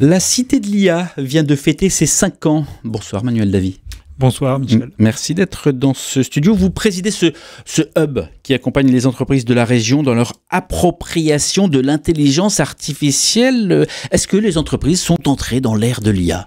La Cité de l'IA vient de fêter ses 5 ans. Bonsoir Manuel Davy. Bonsoir Michel. Merci d'être dans ce studio. Vous présidez ce, ce, hub qui accompagne les entreprises de la région dans leur appropriation de l'intelligence artificielle. Est-ce que les entreprises sont entrées dans l'ère de l'IA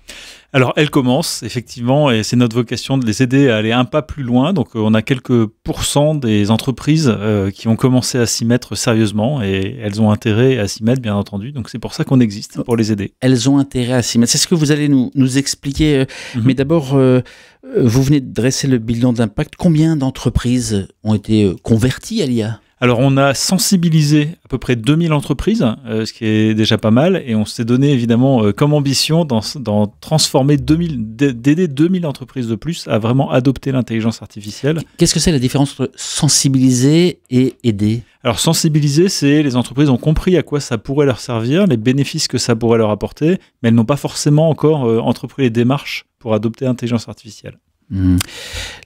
alors, elles commencent, effectivement, et c'est notre vocation de les aider à aller un pas plus loin. Donc, euh, on a quelques pourcents des entreprises euh, qui ont commencé à s'y mettre sérieusement et elles ont intérêt à s'y mettre, bien entendu. Donc, c'est pour ça qu'on existe, pour les aider. Elles ont intérêt à s'y mettre. C'est ce que vous allez nous, expliquer. Euh, mhm. Mais d'abord, vous venez de dresser le bilan d'impact. Combien d'entreprises ont été converties à l'IA alors, on a sensibilisé à peu près 2000 entreprises, euh, ce qui est déjà pas mal, et on s'est donné évidemment euh, comme ambition d'en transformer 2000, d'aider 2000 entreprises de plus à vraiment adopter l'intelligence artificielle. Qu'est-ce que c'est la différence entre sensibiliser et aider Alors, sensibiliser, c'est les entreprises ont compris à quoi ça pourrait leur servir, les bénéfices que ça pourrait leur apporter, mais elles n'ont pas forcément encore euh, entrepris les démarches pour adopter l'intelligence artificielle. Hmm.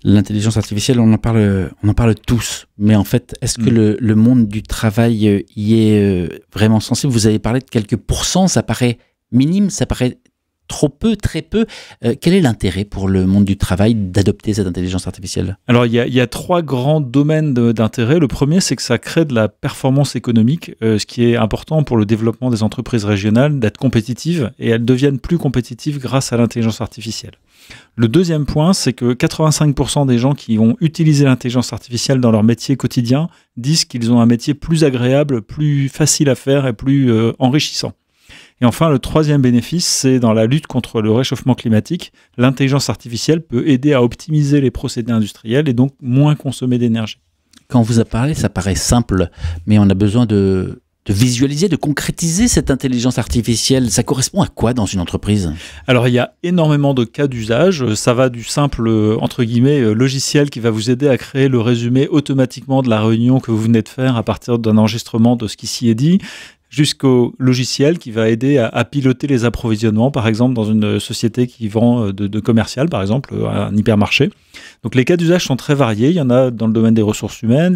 L'intelligence artificielle, on en parle, on en parle tous. Mais en fait, est-ce que hmm. le, le, monde du travail euh, y est euh, vraiment sensible Vous avez parlé de quelques pourcents, ça paraît minime, ça paraît trop peu, très peu. Euh, quel est l'intérêt pour le monde du travail d'adopter cette intelligence artificielle Alors, il y, a, trois grands domaines d'intérêt. Le premier, c'est que ça crée de la performance économique, euh, ce qui est important pour le développement des entreprises régionales, d'être compétitives, et elles deviennent plus compétitives grâce à l'intelligence artificielle. Le deuxième point, c'est que 85% des gens qui ont utilisé l'intelligence artificielle dans leur métier quotidien disent qu'ils ont un métier plus agréable, plus facile à faire et plus euh, enrichissant. Et enfin, le troisième bénéfice, c'est dans la lutte contre le réchauffement climatique, l'intelligence artificielle peut aider à optimiser les procédés industriels et donc moins consommer d'énergie. Quand vous a parlé, ça paraît simple, mais on a besoin de, visualiser, de concrétiser cette intelligence artificielle Ça correspond à quoi dans une entreprise Alors il y a énormément de cas d'usage. Ça va du simple, entre guillemets, euh, logiciel qui va vous aider à créer le résumé automatiquement de la réunion que vous venez de faire à partir d'un enregistrement de ce qui s'y est dit, jusqu'au logiciel qui va aider à, piloter les approvisionnements, par exemple dans une société qui vend euh, de, commercial, par exemple euh, un hypermarché. Donc les cas d'usage sont très variés. Il y en a dans le domaine des ressources humaines,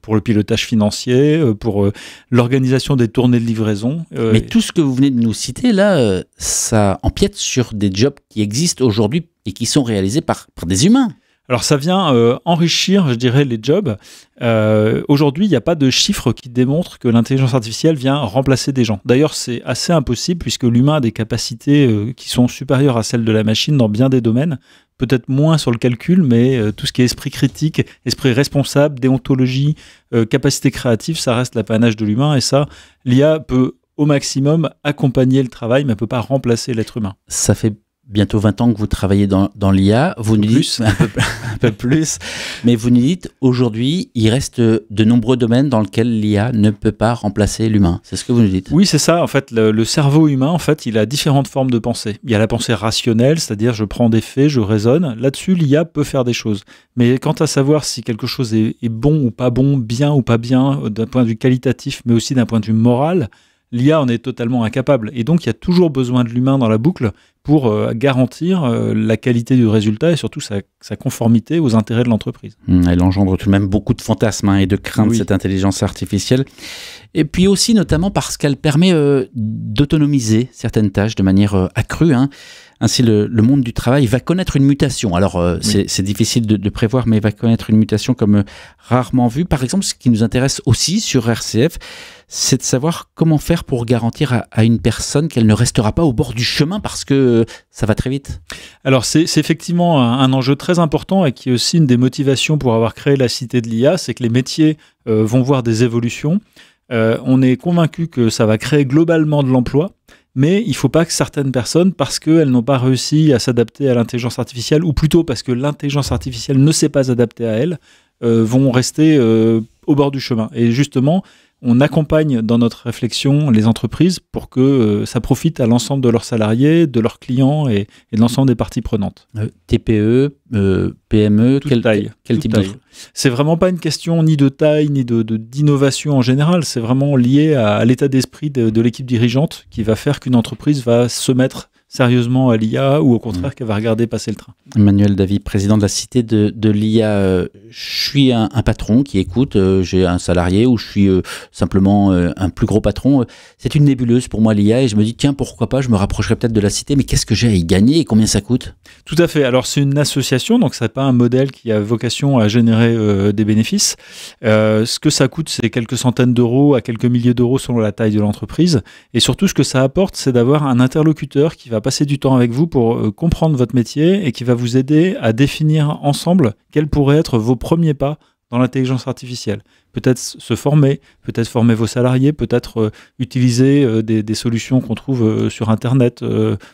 pour le pilotage financier, euh, pour l'organisation des tournées de livraison. Mais tout ce que vous venez de nous citer là, ça empiète sur des jobs qui existent aujourd'hui et qui sont réalisés par des humains. Alors ça vient euh, enrichir, je dirais, les jobs. Euh, aujourd'hui, il n'y a pas de chiffres qui démontrent que l'intelligence artificielle vient remplacer des gens. D'ailleurs, c'est assez impossible puisque l'humain a des capacités euh, qui sont supérieures à celles de la machine dans bien des domaines. Peut-être moins sur le calcul, mais tout ce qui est esprit critique, esprit responsable, déontologie, capacité créative, ça reste l'apanage de l'humain. Et ça, l'IA peut au maximum accompagner le travail, mais ne peut pas remplacer l'être humain. Ça fait bientôt 20 ans que vous travaillez dans, dans l'IA, vous nous dites un peu, plus, mais vous nous dites aujourd'hui, il reste de nombreux domaines dans lesquels l'IA ne peut pas remplacer l'humain. C'est ce que vous nous dites. Oui, c'est ça. En fait, le, cerveau humain, en fait, il a différentes formes de pensée. Il y a la pensée rationnelle, c'est-à-dire je prends des faits, je raisonne. Là-dessus, l'IA peut faire des choses. Mais quant à savoir si quelque chose est bon ou pas bon, bien ou pas bien, euh, d'un point de vue qualitatif, mais aussi d'un point de vue moral, l'IA en est totalement incapable. Et donc, il y a toujours besoin de l'humain dans la boucle pour euh, garantir euh, la qualité du résultat et surtout sa, conformité aux intérêts de l'entreprise. Mmh, elle engendre tout de même beaucoup de fantasmes hein, et de craintes, cette intelligence artificielle. Et puis aussi, notamment parce qu'elle permet euh, d'autonomiser certaines tâches de manière accrue. Hein. Ainsi, le, monde du travail va connaître une mutation. Alors, euh, c'est difficile de, prévoir, mais va connaître une mutation comme euh, rarement vue. Par exemple, ce qui nous intéresse aussi sur RCF, c'est de savoir comment faire pour garantir à, une personne qu'elle ne restera pas au bord du chemin parce que euh, ça va très vite. Alors, c'est effectivement un, un, enjeu très important et qui est aussi une des motivations pour avoir créé la Cité de l'IA, c'est que les métiers vont voir des évolutions. on est convaincu que ça va créer globalement de l'emploi mais il ne faut pas que certaines personnes, parce qu'elles n'ont pas réussi à s'adapter à l'intelligence artificielle, ou plutôt parce que l'intelligence artificielle ne s'est pas adaptée à elles, euh, vont rester euh, au bord du chemin. Et justement, on accompagne dans notre réflexion les entreprises pour que euh, ça profite à l'ensemble de leurs salariés, de leurs clients et, de l'ensemble des parties prenantes. Euh, TPE, euh, PME, e, quelle taille Quel type C'est vraiment pas une question ni de taille ni de d'innovation en général. C'est vraiment lié à, l'état d'esprit de, de l'équipe dirigeante qui va faire qu'une entreprise va se mettre sérieusement à l'IA ou au contraire mm. qu'elle va regarder passer le train. Emmanuel David, président de la Cité de, l'IA, euh, je suis un, patron qui écoute, euh, j'ai un salarié ou je suis euh, simplement un plus gros patron. C'est une nébuleuse pour moi l'IA et je me dis tiens pourquoi pas, je me rapprocherai peut-être de la Cité, mais qu'est-ce que j'ai à y gagner et combien ça coûte Tout à fait, alors c'est une association, donc ce n'est pas un modèle qui a vocation à générer des bénéfices. ce que ça coûte, c'est quelques centaines d'euros à quelques milliers d'euros selon la taille de l'entreprise et surtout ce que ça apporte, c'est d'avoir un interlocuteur qui va passer du temps avec vous pour euh, comprendre votre métier et qui va vous aider à définir ensemble quels pourraient être vos premiers pas dans l'intelligence artificielle. Peut-être se former, peut-être former vos salariés, peut-être euh, utiliser euh, des, solutions qu'on trouve sur Internet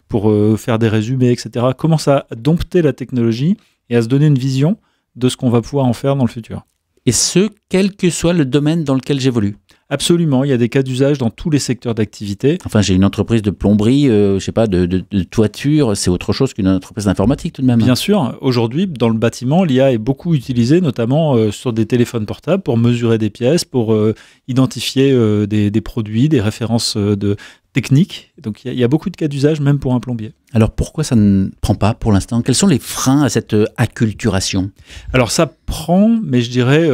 pour faire des résumés, etc. Commence à dompter la technologie et à se donner une vision de ce qu'on va pouvoir en faire dans le futur. Et ce, quel que soit le domaine dans lequel j'évolue. Absolument, il y a des cas d'usage dans tous les secteurs d'activité. Enfin, j'ai une entreprise de plomberie, euh, je sais pas, de, toiture, c'est autre chose qu'une entreprise d'informatique tout de même. Bien sûr, aujourd'hui, dans le bâtiment, l'IA est beaucoup utilisée, notamment euh, sur des téléphones portables pour mesurer des pièces, pour euh, identifier des, produits, des références de techniques. Donc, il y, a beaucoup de cas d'usage, même pour un plombier. Alors, pourquoi ça ne prend pas pour l'instant Quels sont les freins à cette acculturation Alors, ça prend, mais je dirais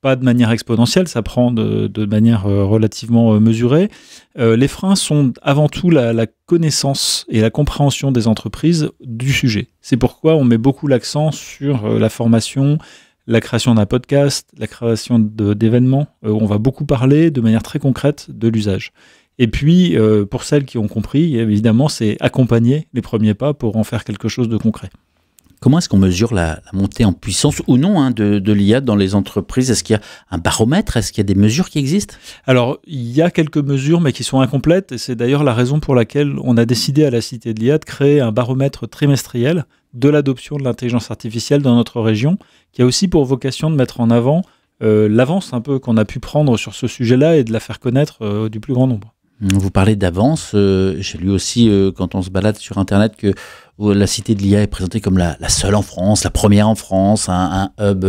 pas de manière exponentielle, ça prend de, manière euh, relativement euh, mesurée. Euh, les freins sont avant tout la, connaissance et la compréhension des entreprises du sujet. C'est pourquoi on met beaucoup l'accent sur la formation, la création d'un podcast, la création d'événements, on va beaucoup parler de manière très concrète de l'usage. Et puis, pour celles qui ont compris, évidemment, c'est accompagner les premiers pas pour en faire quelque chose de concret. Comment est-ce qu'on mesure la, montée en puissance ou non hein, de, de l'IA dans les entreprises Est-ce qu'il y a un baromètre Est-ce qu'il y a des mesures qui existent Alors, il y a quelques mesures, mais qui sont incomplètes. Et c'est d'ailleurs la raison pour laquelle on a décidé à la Cité de l'IA de créer un baromètre trimestriel de l'adoption de l'intelligence artificielle dans notre région, qui a aussi pour vocation de mettre en avant euh, l'avance un peu qu'on a pu prendre sur ce sujet-là et de la faire connaître euh, du plus grand nombre. Vous parlez d'avance. Euh, j'ai lu aussi, euh, quand on se balade sur Internet, que euh, la cité de l'IA est présentée comme la, seule en France, la première en France, un, un, hub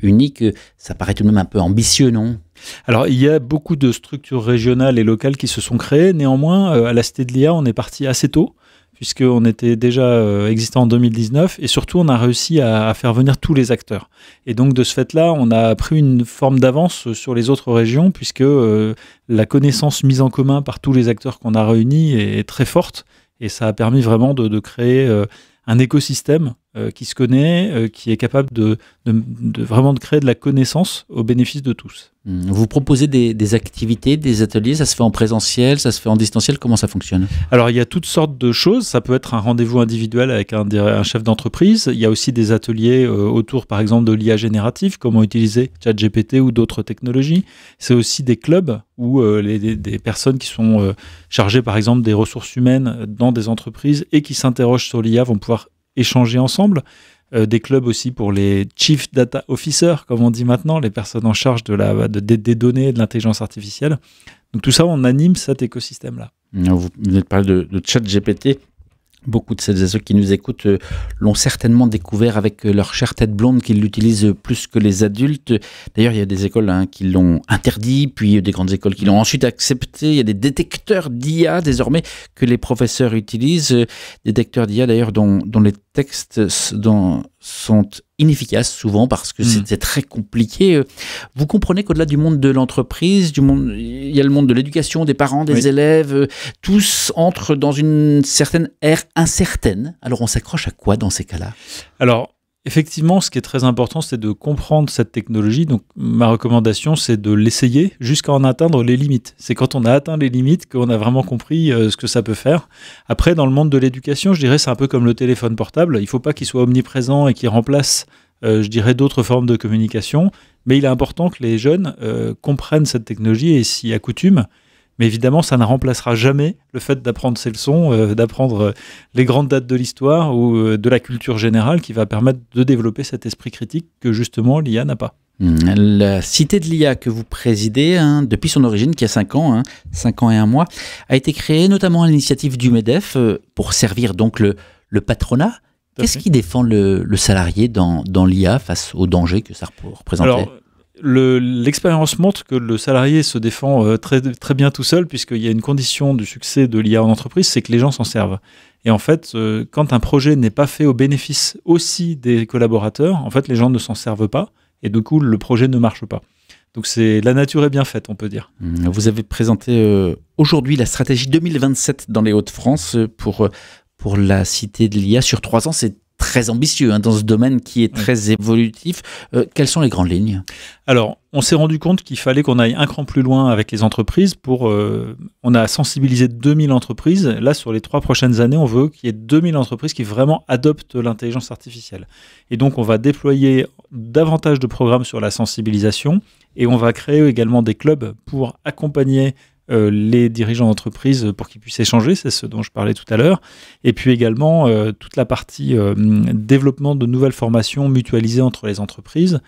unique. Ça paraît tout de même un peu ambitieux, non alors, il y a beaucoup de structures régionales et locales qui se sont créées. Néanmoins, à la Cité de l'IA, on est parti assez tôt puisqu'on était déjà euh, existant en 2019, et surtout on a réussi à, faire venir tous les acteurs. Et donc de ce fait-là, on a pris une forme d'avance sur les autres régions, puisque euh, la connaissance mise en commun par tous les acteurs qu'on a réunis est, très forte, et ça a permis vraiment de, créer euh, un écosystème euh, qui se connaît, euh, qui est capable de, de, vraiment de créer de la connaissance au bénéfice de tous. Hmm. Vous proposez des, activités, des ateliers, ça se fait en présentiel, ça se fait en distanciel, comment ça fonctionne Alors il y a toutes sortes de choses, ça peut être un rendez-vous individuel avec un, chef d'entreprise, il y a aussi des ateliers euh, autour par exemple de l'IA générative, comment utiliser ChatGPT ou d'autres technologies, c'est aussi des clubs où les, des, des, personnes qui sont chargées par exemple des ressources humaines dans des entreprises et qui s'interrogent sur l'IA vont pouvoir échanger ensemble. Euh, des clubs aussi pour les chief data officers, comme on dit maintenant, les personnes en charge de la, de, des données et de l'intelligence artificielle. Donc tout ça, on anime cet écosystème-là. Vous avez parlé de, chat GPT. Beaucoup de celles et ceux qui nous écoutent euh, l'ont certainement découvert avec euh, leur chère tête blonde qu'ils l'utilisent plus que les adultes. D'ailleurs, il y a des écoles hein, qui l'ont interdit, puis des grandes écoles qui l'ont ensuite accepté. Il y a des détecteurs d'IA désormais que les professeurs utilisent. Détecteurs d'IA d'ailleurs dont, dont, les textes sont inefficaces souvent parce que hmm. c'est très compliqué. Vous comprenez qu'au-delà du monde de l'entreprise, du monde, il y a le monde de l'éducation, des parents, des élèves, euh, tous entrent dans une certaine ère incertaine. Alors on s'accroche à quoi dans ces cas-là Alors Effectivement, ce qui est très important, c'est de comprendre cette technologie. Donc, ma recommandation, c'est de l'essayer jusqu'à en atteindre les limites. C'est quand on a atteint les limites qu'on a vraiment compris euh, ce que ça peut faire. Après, dans le monde de l'éducation, je dirais, c'est un peu comme le téléphone portable. Il ne faut pas qu'il soit omniprésent et qu'il remplace, euh, je dirais, d'autres formes de communication. Mais il est important que les jeunes euh, comprennent cette technologie et s'y accoutument mais évidemment, ça ne remplacera jamais le fait d'apprendre ces leçons, euh, d'apprendre euh, les grandes dates de l'histoire ou euh, de la culture générale qui va permettre de développer cet esprit critique que justement l'IA n'a pas. Mmh. La cité de l'IA que vous présidez, hein, depuis son origine, qui a cinq ans, hein, cinq ans et un mois, a été créée notamment à l'initiative du MEDEF pour servir donc le, patronat. Qu'est-ce qui défend le, salarié dans, l'IA face aux dangers que ça représente L'expérience montre que le salarié se défend euh, très, très bien tout seul, puisqu'il y a une condition du succès de l'IA en entreprise, c'est que les gens s'en servent. Et en fait, euh, quand un projet n'est pas fait au bénéfice aussi des collaborateurs, en fait, les gens ne s'en servent pas, et du coup, le projet ne marche pas. Donc c'est la nature est bien faite, on peut dire. Mmh, vous avez présenté euh, aujourd'hui la stratégie 2027 dans les Hauts-de-France pour pour la cité de l'IA sur trois ans. C'est très ambitieux hein, dans ce domaine qui est très évolutif. Euh, quelles sont les grandes lignes Alors, on s'est rendu compte qu'il fallait qu'on aille un cran plus loin avec les entreprises. Pour, euh, on a sensibilisé 2000 entreprises. Là, sur les trois prochaines années, on veut qu'il y ait 2000 entreprises qui vraiment adoptent l'intelligence artificielle. Et donc, on va déployer davantage de programmes sur la sensibilisation et on va créer également des clubs pour accompagner euh, les dirigeants d'entreprise pour qu'ils puissent échanger, c'est ce dont je parlais tout à l'heure, et puis également euh, toute la partie euh, développement de nouvelles formations mutualisées entre les entreprises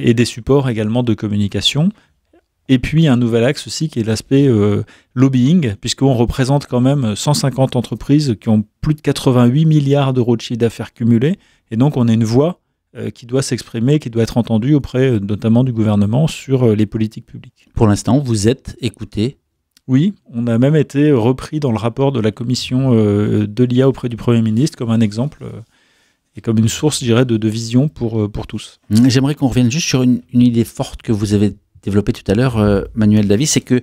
et des supports également de communication. Et puis un nouvel axe aussi qui est l'aspect lobbying, puisqu'on représente quand même 150 entreprises qui ont plus de 88 milliards d'euros de chiffre d'affaires cumulés et donc on a une voix euh, qui doit s'exprimer, qui doit être entendu auprès euh, notamment du gouvernement sur euh, les politiques publiques. Pour l'instant, vous êtes écouté oui, on a même été repris dans le rapport de la commission de l'IA auprès du Premier ministre comme un exemple et comme une source, je dirais, de, de vision pour, pour tous. J'aimerais qu'on revienne juste sur une, une, idée forte que vous avez développée tout à l'heure, Manuel Davis, c'est que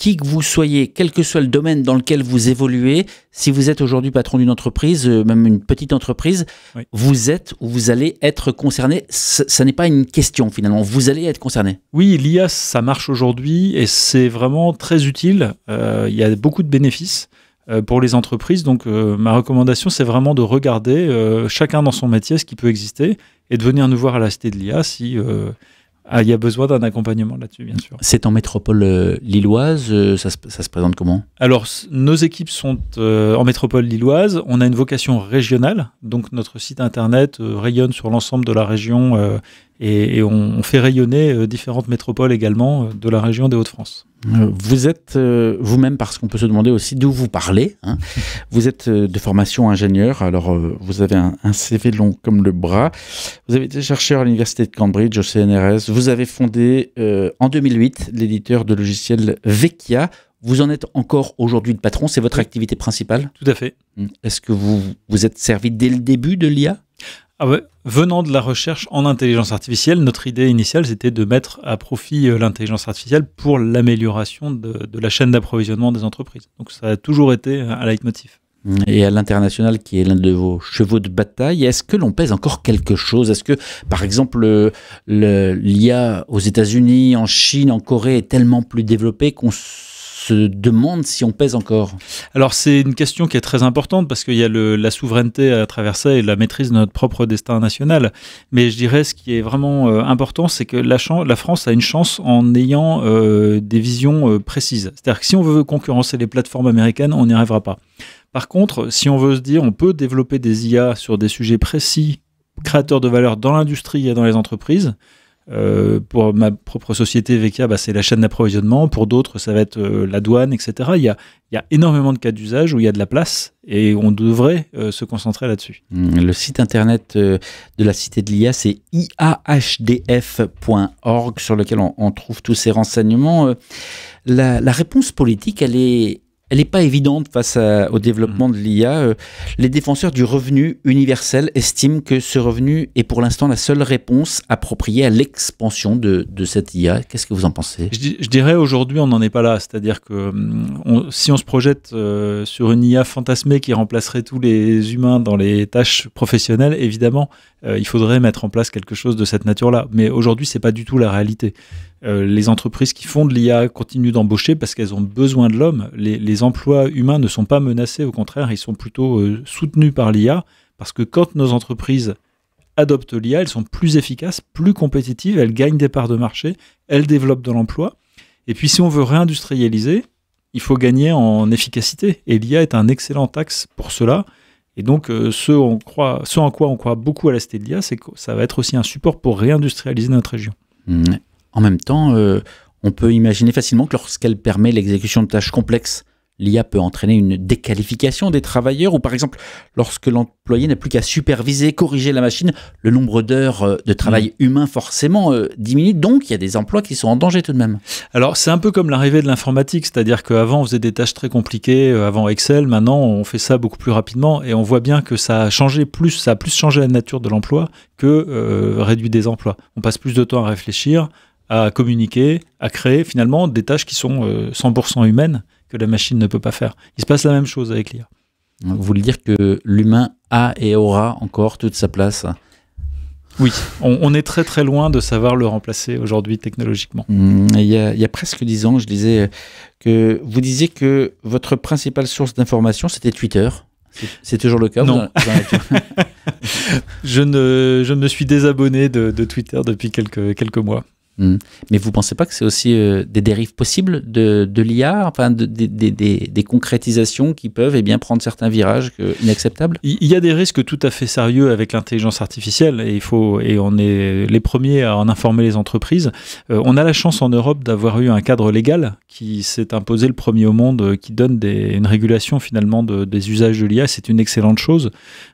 qui que vous soyez, quel que soit le domaine dans lequel vous évoluez, si vous êtes aujourd'hui patron d'une entreprise, euh, même une petite entreprise, vous êtes ou vous allez être concerné. Ce n'est pas une question finalement, vous allez être concerné. Oui, l'IA, ça marche aujourd'hui et c'est vraiment très utile. Euh, il y a beaucoup de bénéfices euh, pour les entreprises. Donc ma recommandation, c'est vraiment de regarder chacun dans son métier ce qui peut exister et de venir nous voir à la Cité de l'IA si ah, il y a besoin d'un accompagnement là-dessus, bien sûr. C'est en métropole euh, lilloise, euh, ça, se, présente comment Alors, nos équipes sont euh, en métropole lilloise, on a une vocation régionale, donc notre site internet rayonne sur l'ensemble de la région et, on, fait rayonner différentes métropoles également de la région des Hauts-de-France. Euh, vous êtes euh, vous-même, parce qu'on peut se demander aussi d'où vous parlez, hein. vous êtes euh, de formation ingénieur, alors vous avez un, un, CV long comme le bras, vous avez été chercheur à l'université de Cambridge, au CNRS, vous avez fondé en 2008 l'éditeur de logiciels Vecchia, vous en êtes encore aujourd'hui le patron, c'est votre activité principale Tout à fait. Hum. Est-ce que vous vous êtes servi dès le début de l'IA ah venant de la recherche en intelligence artificielle, notre idée initiale, c'était de mettre à profit euh, l'intelligence artificielle pour l'amélioration de, de, la chaîne d'approvisionnement des entreprises. Donc ça a toujours été euh, un leitmotiv. Et à l'international, qui est l'un de vos chevaux de bataille, est-ce que l'on pèse encore quelque chose Est-ce que, par exemple, euh, l'IA aux États-Unis, en Chine, en Corée est tellement plus développée qu'on se se demande si on pèse encore Alors c'est une question qui est très importante parce qu'il y a la souveraineté à travers ça et la maîtrise de notre propre destin national. Mais je dirais ce qui est vraiment euh, important, c'est que la, France a une chance en ayant euh, des visions euh, précises. C'est-à-dire que si on veut concurrencer les plateformes américaines, on n'y arrivera pas. Par contre, si on veut se dire on peut développer des IA sur des sujets précis, créateurs de valeur dans l'industrie et dans les entreprises, euh, pour ma propre société, VK, bah, c'est la chaîne d'approvisionnement. Pour d'autres, ça va être euh, la douane, etc. Il y, a, il énormément de cas d'usage où il y a de la place et on devrait euh, se concentrer là-dessus. Mmh, le site internet de la Cité de l'IA, c'est iahdf.org sur lequel on, trouve tous ces renseignements. La, la réponse politique, elle est elle n'est pas évidente face au développement mhm. de l'IA. Euh, les défenseurs du revenu universel estiment que ce revenu est pour l'instant la seule réponse appropriée à l'expansion de, cette IA. Qu'est-ce que vous en pensez je, dirais aujourd'hui, on n'en est pas là. C'est-à-dire que mm, si on se projette euh, sur une IA fantasmée qui remplacerait tous les humains dans les tâches professionnelles, évidemment, euh, il faudrait mettre en place quelque chose de cette nature-là. Mais aujourd'hui, c'est pas du tout la réalité. Euh, les entreprises qui font de l'IA continuent d'embaucher parce qu'elles ont besoin de l'homme. Les, emplois humains ne sont pas menacés, au contraire, ils sont plutôt euh, soutenus par l'IA parce que quand nos entreprises adoptent l'IA, elles sont plus efficaces, plus compétitives, elles gagnent des parts de marché, elles développent de l'emploi. Et puis si on veut réindustrialiser, il faut gagner en efficacité. Et l'IA est un excellent axe pour cela. Et donc, euh, ce, on croit, ce en quoi on croit beaucoup à la de l'IA, c'est que ça va être aussi un support pour réindustrialiser notre région. Mmh. En même temps, euh, on peut imaginer facilement que lorsqu'elle permet l'exécution de tâches complexes, l'IA peut entraîner une déqualification des travailleurs ou par exemple lorsque l'employé n'a plus qu'à superviser, corriger la machine, le nombre d'heures euh, de travail mm. humain forcément euh, diminue, donc il y a des emplois qui sont en danger tout de même. Alors c'est un peu comme l'arrivée de l'informatique, c'est-à-dire qu'avant on faisait des tâches très compliquées, avant Excel, maintenant on fait ça beaucoup plus rapidement et on voit bien que ça a changé plus, ça a plus changé la nature de l'emploi que réduit des emplois. On passe plus de temps à réfléchir, à communiquer, à créer finalement des tâches qui sont 100% euh, humaines que la machine ne peut pas faire. Il se passe la même chose avec l'IA. Hein, vous voulez dire que l'humain a et aura encore toute sa place oui, on, est très très loin de savoir le remplacer aujourd'hui technologiquement. Mmh, il, y a, presque dix ans, je disais que vous disiez que votre principale source d'information c'était Twitter. C'est toujours le cas Non. je, ne, je me suis désabonné de, de Twitter depuis quelques, quelques mois. Hmm. Mais vous ne pensez pas que c'est aussi euh, des dérives possibles de, l'IA, enfin des concrétisations qui peuvent et eh bien, prendre certains virages inacceptables Il y a des risques tout à fait sérieux avec l'intelligence artificielle et, il faut, et on est les premiers à en informer les entreprises. Euh, on a la chance en Europe d'avoir eu un cadre légal qui s'est imposé le premier au monde, euh, qui donne une régulation finalement des usages de l'IA. C'est une excellente chose.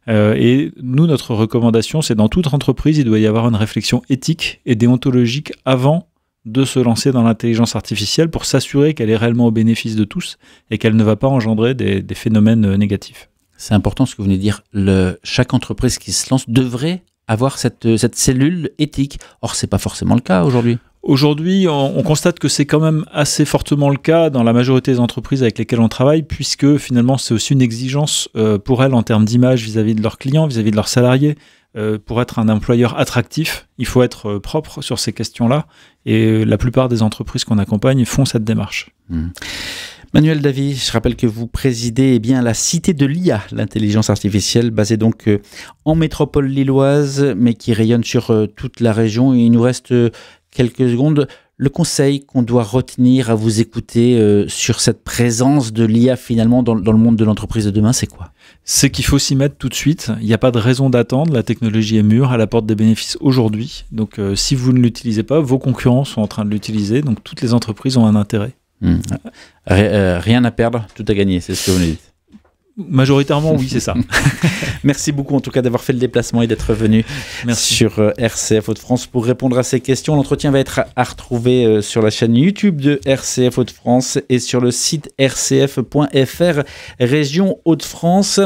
et nous, notre recommandation, c'est dans toute entreprise, il doit y avoir une réflexion éthique et déontologique à avant de se lancer dans l'intelligence artificielle pour s'assurer qu'elle est réellement au bénéfice de tous et qu'elle ne va pas engendrer des, phénomènes euh, négatifs. C'est important ce que vous venez de dire. Le, chaque entreprise qui se lance devrait avoir cette, euh, cellule éthique. Or, ce n'est pas forcément le cas aujourd'hui. Aujourd'hui, on, constate que c'est quand même assez fortement le cas dans la majorité des entreprises avec lesquelles on travaille, puisque finalement, c'est aussi une exigence euh, pour elles en termes d'image vis-à-vis de leurs clients, vis à -vis de leurs salariés. Euh, pour être un employeur attractif, il faut être euh, propre sur ces questions-là. Et euh, la plupart des entreprises qu'on accompagne font cette démarche. Hmm. Manuel Davy, je rappelle que vous présidez eh bien la Cité de l'IA, l'intelligence artificielle basée donc en métropole lilloise, mais qui rayonne sur toute la région. Il nous reste quelques secondes le conseil qu'on doit retenir à vous écouter euh, sur cette présence de l'IA finalement dans, le monde de l'entreprise de demain, c'est quoi C'est qu'il faut s'y mettre tout de suite. Il n'y a pas de raison d'attendre. La technologie est mûre, elle apporte des bénéfices aujourd'hui. Donc euh, si vous ne l'utilisez pas, vos concurrents sont en train de l'utiliser. Donc toutes les entreprises ont un intérêt. Hmm. Euh, rien à perdre, tout à gagner, c'est ce que vous nous dites. Majoritairement, oui, c'est ça. Merci beaucoup en tout cas d'avoir fait le déplacement et d'être venu sur euh, RCF Haute-France pour répondre à ces questions. L'entretien va être à, retrouver euh, sur la chaîne YouTube de RCF de france et sur le site rcf.fr région de france